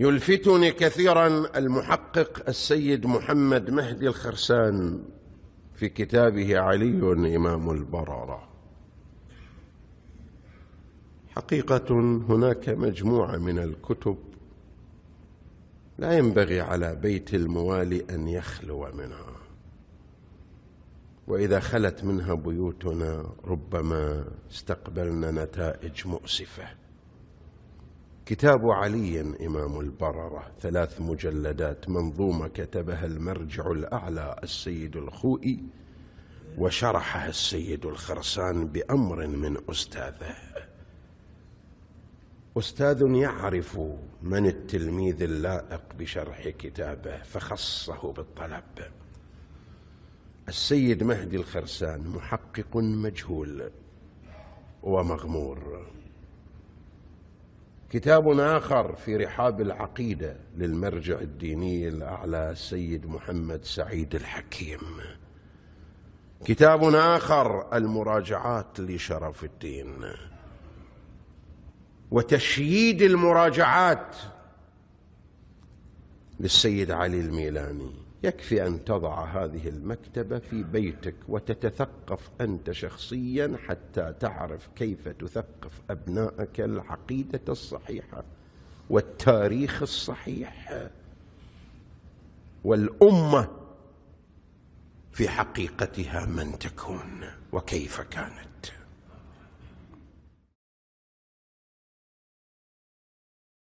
يلفتني كثيرا المحقق السيد محمد مهدي الخرسان في كتابه علي إمام البررة حقيقة هناك مجموعة من الكتب لا ينبغي على بيت الموالي أن يخلو منها وإذا خلت منها بيوتنا ربما استقبلنا نتائج مؤسفة كتاب علي إمام البررة ثلاث مجلدات منظومة كتبها المرجع الأعلى السيد الخوئي وشرحها السيد الخرسان بأمر من أستاذه أستاذ يعرف من التلميذ اللائق بشرح كتابه فخصه بالطلب السيد مهدي الخرسان محقق مجهول ومغمور كتاب آخر في رحاب العقيدة للمرجع الديني الأعلى السيد محمد سعيد الحكيم كتاب آخر المراجعات لشرف الدين وتشييد المراجعات للسيد علي الميلاني يكفي أن تضع هذه المكتبة في بيتك وتتثقف أنت شخصيا حتى تعرف كيف تثقف أبنائك العقيدة الصحيحة والتاريخ الصحيح والأمة في حقيقتها من تكون وكيف كانت